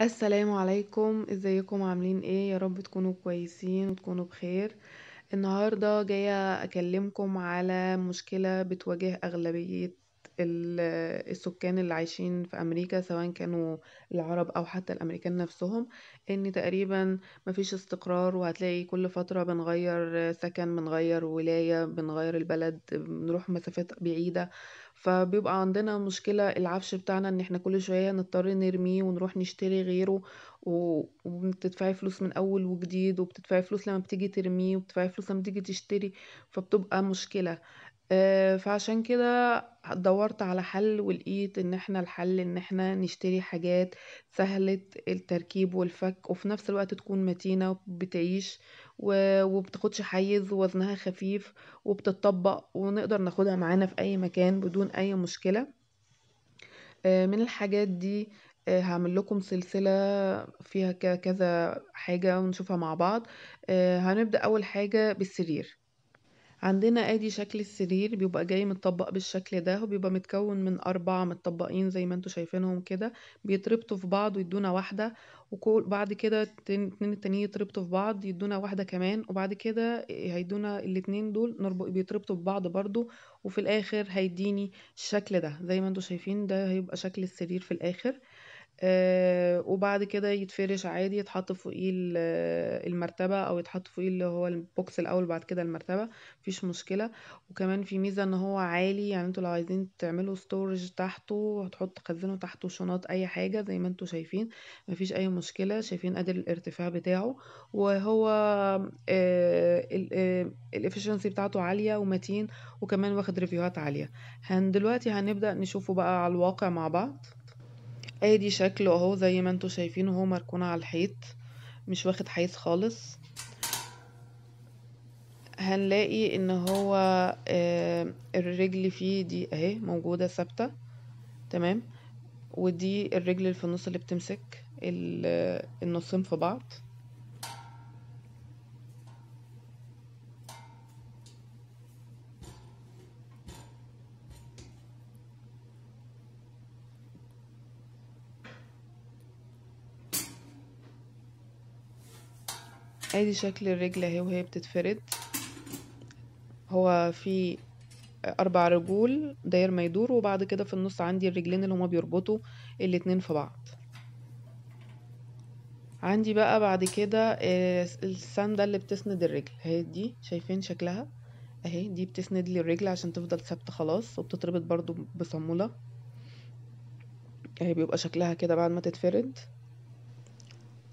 السلام عليكم ازيكم عاملين ايه يا رب تكونوا كويسين وتكونوا بخير النهاردة جاية اكلمكم على مشكلة بتواجه اغلبية السكان اللي عايشين في امريكا سواء كانوا العرب او حتى الامريكان نفسهم ان تقريبا مفيش استقرار وهتلاقي كل فترة بنغير سكن بنغير ولاية بنغير البلد بنروح مسافات بعيدة فبيبقى عندنا مشكلة العفش بتاعنا ان احنا كل شوية نضطر نرميه ونروح نشتري غيره و- وبتدفعي فلوس من اول وجديد وبتدفعي فلوس لما بتيجي ترميه وبتدفعي فلوس لما بتيجي تشتري فبتبقى مشكلة آه، فعشان كده دَوّرت على حَل ولقيت إن إحنا الحَل إن إحنا نشتري حاجات سهلة التركيب والفَك، وفي نفس الوقت تكون متينة بتعيش وبتاخدش حيّز، وزنها خفيف وبتطبق ونقدر ناخدها معانا في أي مكان بدون أي مشكلة. آه، من الحاجات دي آه، هعمل لكم سلسلة فيها كذا حاجة ونشوفها مع بعض، هنبدأ أول حاجة بالسرير. عندنا ادي شكل السرير بيبقى جاي متطبق بالشكل ده وبيبقى متكون من أربع متطبقين زي ما انتوا شايفينهم كده بيتربطوا في بعض ويدونا واحدة وكل بعد كده الاثنين التانيين يتربطوا في بعض يدونا واحدة كمان وبعد كده هيدونا الاتنين دول نربط بيتربطوا في بعض برضو وفي الآخر هيديني الشكل ده زي ما انتوا شايفين ده هيبقى شكل السرير في الآخر آه، وبعد كده يتفرش عادي يتحط فوقيه آه، المرتبة أو يتحط فوقيه اللي هو البوكس الأول بعد كده المرتبة مفيش مشكلة وكمان في ميزة ان هو عالي يعني انتوا لو عايزين تعملوا ستورج تحته هتحط تخزنوا تحته شنط أي حاجة زي ما انتوا شايفين مفيش أي مشكلة شايفين قدر الارتفاع بتاعه وهو آه، الافشنسي بتاعته عالية ومتين وكمان واخد ريفيوهات عالية هن دلوقتي هنبدأ نشوفه بقى على الواقع مع بعض ادي شكله اهو زي ما انتوا شايفينه هو مركون على الحيط مش واخد حيز خالص هنلاقي ان هو آه، الرجل فيه دي اهي موجودة ثابتة تمام ودي الرجل اللي في النص اللي بتمسك النصين في بعض ادي شكل الرجل اهي وهي بتتفرد هو في اربع رجول داير ما يدور وبعد كده في النص عندي الرجلين اللي هما بيربطوا الاتنين في بعض عندي بقى بعد كده آه، الساندة اللي بتسند الرجل اهي دي شايفين شكلها اهي دي بتسند لي الرجل عشان تفضل ثابته خلاص وبتتربط برضو بصموله اهي بيبقى شكلها كده بعد ما تتفرد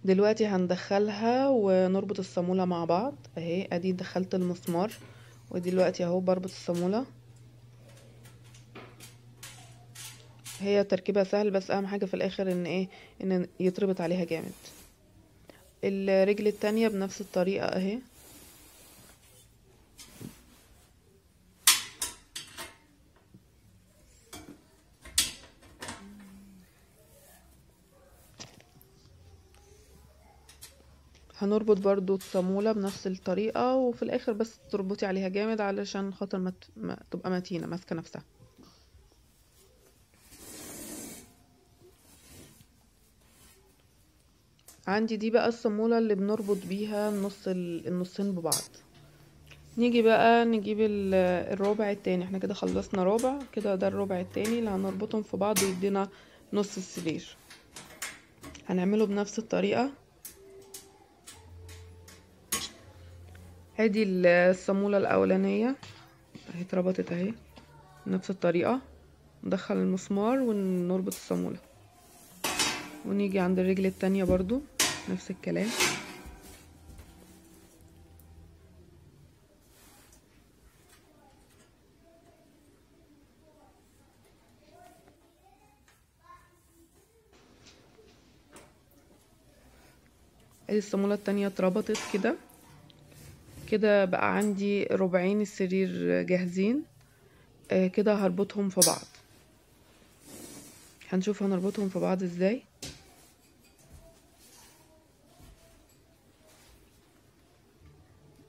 دلوقتي هندخلها ونربط الصامولة مع بعض اهي ادي دخلت المسمار ودلوقتي اهو بربط الصامولة هي تركيبة سهل بس اهم حاجة في الاخر ان ايه ان يتربط عليها جامد الرجل التانية بنفس الطريقة اهي هنربط برضو الصامولة بنفس الطريقة وفي الاخر بس تربطي عليها جامد علشان خاطر ما مت... تبقى متينة ماسكة نفسها عندي دي بقى الصامولة اللي بنربط بيها النص النصين ببعض نيجي بقى نجيب الربع التاني احنا كده خلصنا ربع كده ده الربع التاني اللي هنربطهم في بعض يدينا نص السرير هنعمله بنفس الطريقة هادي الصامولة الاولانية اهي اتربطت اهي نفس الطريقة ندخل المسمار ونربط الصامولة ونيجي عند الرجل التانية برضو نفس الكلام ادي الصامولة التانية اتربطت كده كده بقى عندي ربعين السرير جاهزين آه، كده هربطهم في بعض هنشوف هنربطهم في بعض ازاي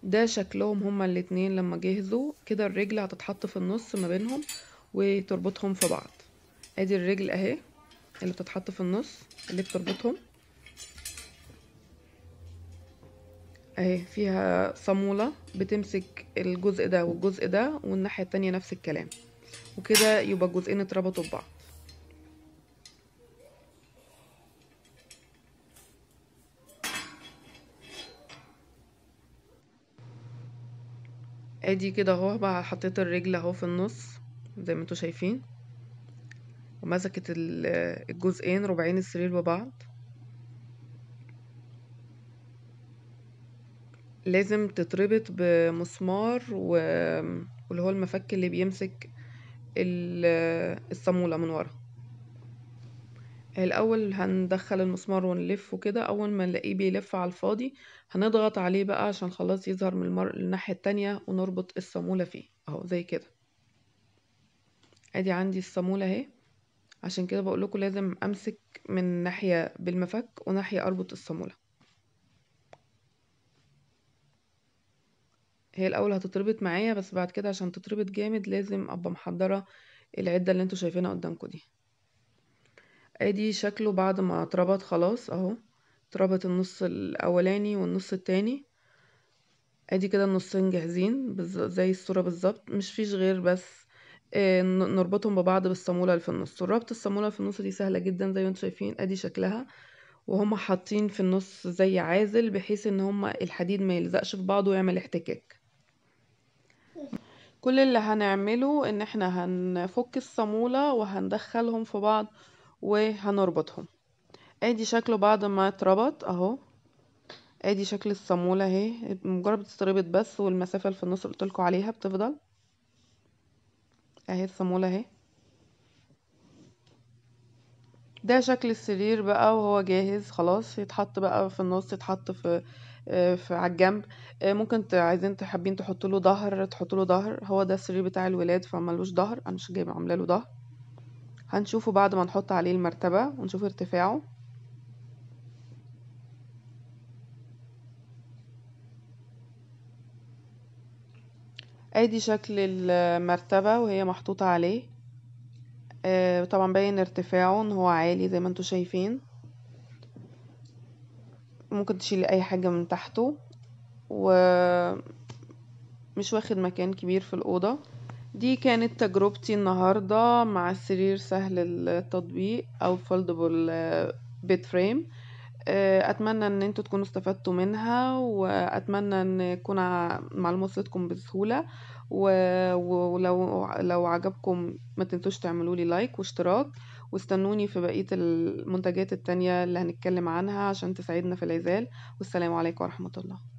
ده شكلهم هما الاتنين لما جهزوا كده الرجل هتتحط في النص ما بينهم وتربطهم في بعض ادي الرجل اهي اللي بتتحط في النص اللي بتربطهم اهي فيها صامولة بتمسك الجزء ده والجزء ده والناحية التانية نفس الكلام وكده يبقى الجزئين اتربطوا ببعض ادي كده اهو بقى حطيت الرجل اهو في النص زي ما انتوا شايفين ومسكت الجزئين ربعين السرير ببعض لازم تتربط بمسمار و... واللي هو المفك اللي بيمسك الصامولة من ورا الأول هندخل المسمار ونلفه كده أول ما نلاقيه بيلف على الفاضي هنضغط عليه بقى عشان خلاص يظهر من المر... الناحية التانية ونربط الصامولة فيه اهو زي كده ادي عندي الصامولة اهي عشان كده بقولكوا لازم امسك من ناحية بالمفك وناحية اربط الصامولة هي الأول هتتربط معايا بس بعد كده عشان تتربط جامد لازم أبقى محضرة العدة اللي انتوا شايفينها قدامكم دي ادي شكله بعد ما اتربط خلاص اهو اتربط النص الاولاني والنص التاني ادي كده النصين جاهزين زي الصورة بالظبط مش فيش غير بس آه، نربطهم ببعض بالصامولة اللي في النص ربط الصامولة في النص دي سهلة جدا زي ما انتوا شايفين ادي شكلها وهم حاطين في النص زي عازل بحيث ان هما الحديد ما يلزقش في بعضه ويعمل احتكاك كل اللي هنعمله ان احنا هنفك الصامولة وهندخلهم في بعض وهنربطهم ادي شكله بعد ما اتربط اهو ادي شكل الصامولة اهي مجرد بتتربط بس والمسافة اللي في النص قلتلكوا عليها بتفضل اهي الصامولة اهي ده شكل السرير بقى وهو جاهز خلاص يتحط بقى في النص يتحط في آه، على الجنب آه، ممكن ت... عايزين حابين تحطوا له ظهر تحطوا له ظهر هو ده السرير بتاع الولاد فملوش ظهر انا مش جايبه عامله له ظهر هنشوفه بعد ما نحط عليه المرتبه ونشوف ارتفاعه ادي شكل المرتبه وهي محطوطه عليه آه، طبعا باين ارتفاعه ان هو عالي زي ما انتم شايفين ممكن تشيلي اي حاجة من تحته و مش واخد مكان كبير في الأوضة دي كانت تجربتي النهاردة مع السرير سهل التطبيق أو فولدبل بيت فريم أتمنى أن انتوا تكونوا استفدتوا منها وأتمنى أن تكون معلومة وصلتكم بسهولة ولو لو عجبكم ما تنسوش تعملوا لي لايك واشتراك واستنوني في بقية المنتجات التانية اللي هنتكلم عنها عشان تساعدنا في العزال والسلام عليكم ورحمة الله